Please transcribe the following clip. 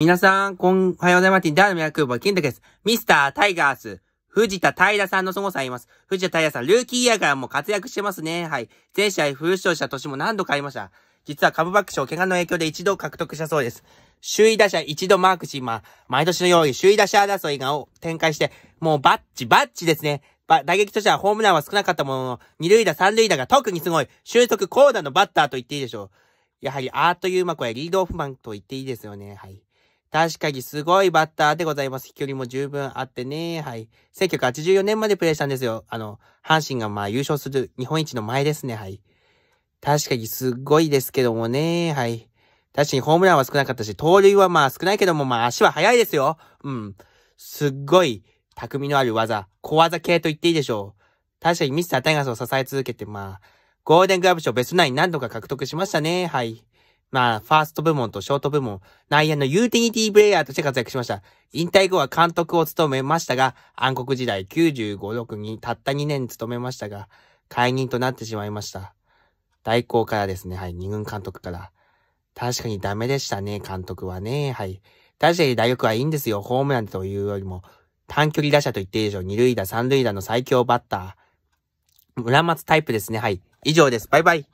皆さん、こん、おはようございます。ダーのミラクーボー、金時です。ミスタータイガース、藤田平さんの孫さんいます。藤田平さん、ルーキーイヤーからも活躍してますね。はい。全試合フル勝者年も何度かあいました。実は株バック賞、怪我の影響で一度獲得したそうです。首位打者一度マークし、今、毎年のように首位打者争いが展開して、もうバッチ、バッチですね。打撃としてはホームランは少なかったものの、二塁打、三塁打が特にすごい、収束高打のバッターと言っていいでしょう。やはり、あっという間これ、リードオフマンと言っていいですよね。はい。確かにすごいバッターでございます。飛距離も十分あってね。はい。1984年までプレイしたんですよ。あの、阪神がまあ優勝する日本一の前ですね。はい。確かにすごいですけどもね。はい。確かにホームランは少なかったし、盗塁はまあ少ないけども、まあ足は速いですよ。うん。すっごい、匠のある技、小技系と言っていいでしょう。確かにミスタータイガースを支え続けて、まあ、ゴールデングラブ賞ベストナイン何度か獲得しましたね。はい。まあ、ファースト部門とショート部門、内野のユーティリティプレイヤーとして活躍しました。引退後は監督を務めましたが、暗黒時代95、6にたった2年務めましたが、解任となってしまいました。代行からですね、はい、2軍監督から。確かにダメでしたね、監督はね、はい。確かに大学はいいんですよ、ホームランというよりも、短距離打者と言ってい上、二塁打、三塁打の最強バッター。村松タイプですね、はい。以上です。バイバイ。